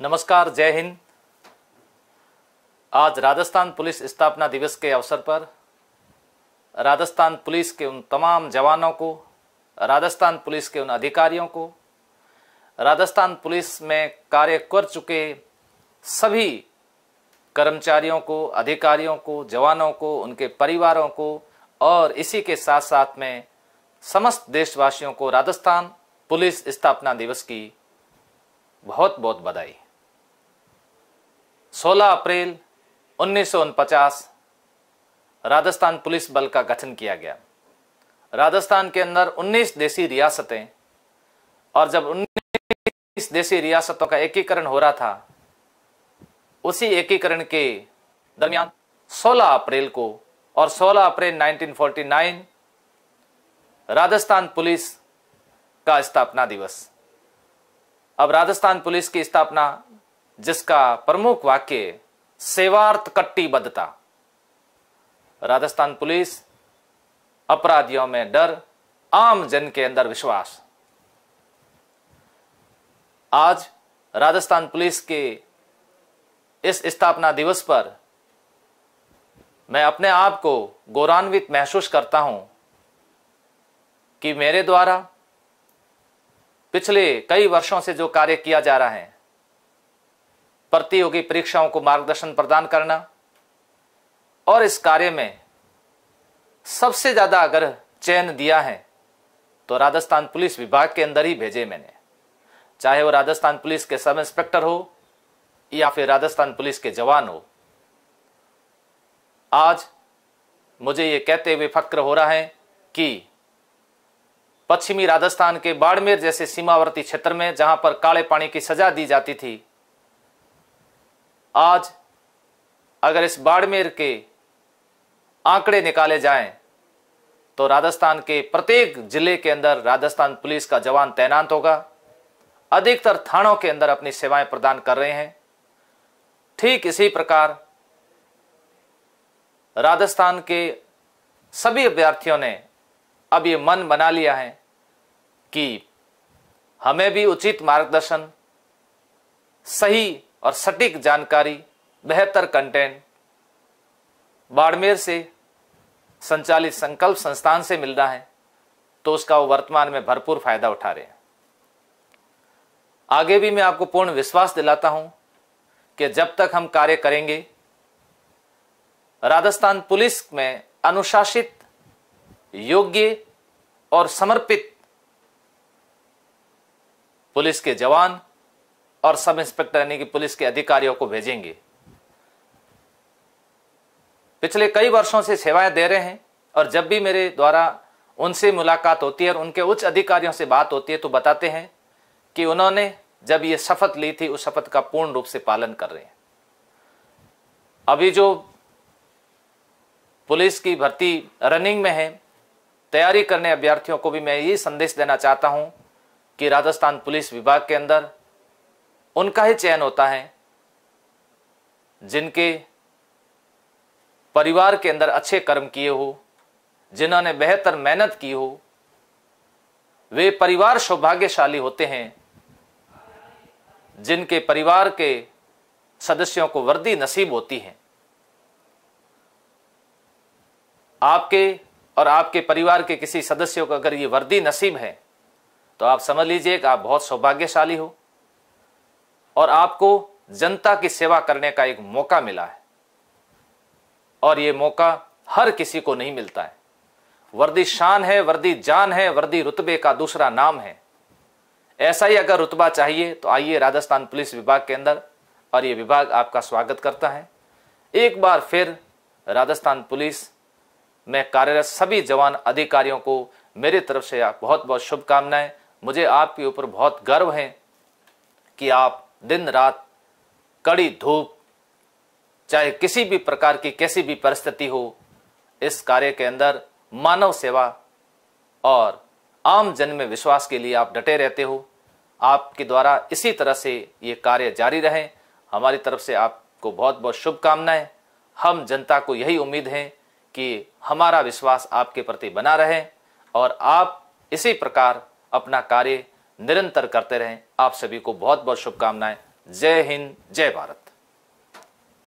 नमस्कार जय हिंद आज राजस्थान पुलिस स्थापना दिवस के अवसर पर राजस्थान पुलिस के उन तमाम जवानों को राजस्थान पुलिस के उन अधिकारियों को राजस्थान पुलिस में कार्य कर चुके सभी कर्मचारियों को अधिकारियों को जवानों को उनके परिवारों को और इसी के साथ साथ में समस्त देशवासियों को राजस्थान पुलिस स्थापना दिवस की बहुत बहुत बधाई 16 अप्रैल उन्नीस राजस्थान पुलिस बल का गठन किया गया राजस्थान के अंदर 19 देसी रियासतें और जब 19 देसी रियासतों का एकीकरण हो रहा था उसी एकीकरण के दरमियान 16 अप्रैल को और 16 अप्रैल 1949 राजस्थान पुलिस का स्थापना दिवस अब राजस्थान पुलिस की स्थापना जिसका प्रमुख वाक्य सेवार्थ कट्टीबद्धता राजस्थान पुलिस अपराधियों में डर आम जन के अंदर विश्वास आज राजस्थान पुलिस के इस स्थापना दिवस पर मैं अपने आप को गौरवान्वित महसूस करता हूं कि मेरे द्वारा पिछले कई वर्षों से जो कार्य किया जा रहा है प्रतियोगी परीक्षाओं को मार्गदर्शन प्रदान करना और इस कार्य में सबसे ज़्यादा अगर चयन दिया है तो राजस्थान पुलिस विभाग के अंदर ही भेजे मैंने चाहे वो राजस्थान पुलिस के सब इंस्पेक्टर हो या फिर राजस्थान पुलिस के जवान हो आज मुझे ये कहते हुए फक्र हो रहा है कि पश्चिमी राजस्थान के बाड़मेर जैसे सीमावर्ती क्षेत्र में जहां पर काले पानी की सजा दी जाती थी आज अगर इस बाड़मेर के आंकड़े निकाले जाएं तो राजस्थान के प्रत्येक जिले के अंदर राजस्थान पुलिस का जवान तैनात होगा अधिकतर थानों के अंदर अपनी सेवाएं प्रदान कर रहे हैं ठीक इसी प्रकार राजस्थान के सभी अभ्यर्थियों ने अब ये मन बना लिया है कि हमें भी उचित मार्गदर्शन सही और सटीक जानकारी बेहतर कंटेंट बाड़मेर से संचालित संकल्प संस्थान से मिल रहा है तो उसका वो वर्तमान में भरपूर फायदा उठा रहे हैं आगे भी मैं आपको पूर्ण विश्वास दिलाता हूं कि जब तक हम कार्य करेंगे राजस्थान पुलिस में अनुशासित योग्य और समर्पित पुलिस के जवान और सब इंस्पेक्टर यानी कि पुलिस के अधिकारियों को भेजेंगे पिछले कई वर्षों से सेवाएं दे रहे हैं और जब भी मेरे द्वारा उनसे मुलाकात होती है और उनके उच्च अधिकारियों से बात होती है तो बताते हैं कि उन्होंने जब ये शपथ ली थी उस शपथ का पूर्ण रूप से पालन कर रहे हैं अभी जो पुलिस की भर्ती रनिंग में है तैयारी करने अभ्यर्थियों को भी मैं ये संदेश देना चाहता हूं कि राजस्थान पुलिस विभाग के अंदर उनका ही चयन होता है जिनके परिवार के अंदर अच्छे कर्म किए हो जिन्होंने बेहतर मेहनत की हो वे परिवार सौभाग्यशाली होते हैं जिनके परिवार के सदस्यों को वर्दी नसीब होती है आपके और आपके परिवार के किसी सदस्यों को अगर ये वर्दी नसीब है तो आप समझ लीजिए कि आप बहुत सौभाग्यशाली हो और आपको जनता की सेवा करने का एक मौका मिला है और ये मौका हर किसी को नहीं मिलता है वर्दी शान है वर्दी जान है वर्दी रुतबे का दूसरा नाम है ऐसा ही अगर रुतबा चाहिए तो आइए राजस्थान पुलिस विभाग के अंदर और ये विभाग आपका स्वागत करता है एक बार फिर राजस्थान पुलिस में कार्यरत सभी जवान अधिकारियों को मेरी तरफ से बहुत बहुत शुभकामनाएं मुझे आपके ऊपर बहुत गर्व है कि आप दिन रात कड़ी धूप चाहे किसी भी प्रकार की कैसी भी परिस्थिति हो इस कार्य के अंदर मानव सेवा और आम जन में विश्वास के लिए आप डटे रहते हो आपके द्वारा इसी तरह से ये कार्य जारी रहे हमारी तरफ से आपको बहुत बहुत शुभकामनाएं हम जनता को यही उम्मीद है कि हमारा विश्वास आपके प्रति बना रहे और आप इसी प्रकार अपना कार्य निरंतर करते रहें आप सभी को बहुत बहुत शुभकामनाएं जय हिंद जय भारत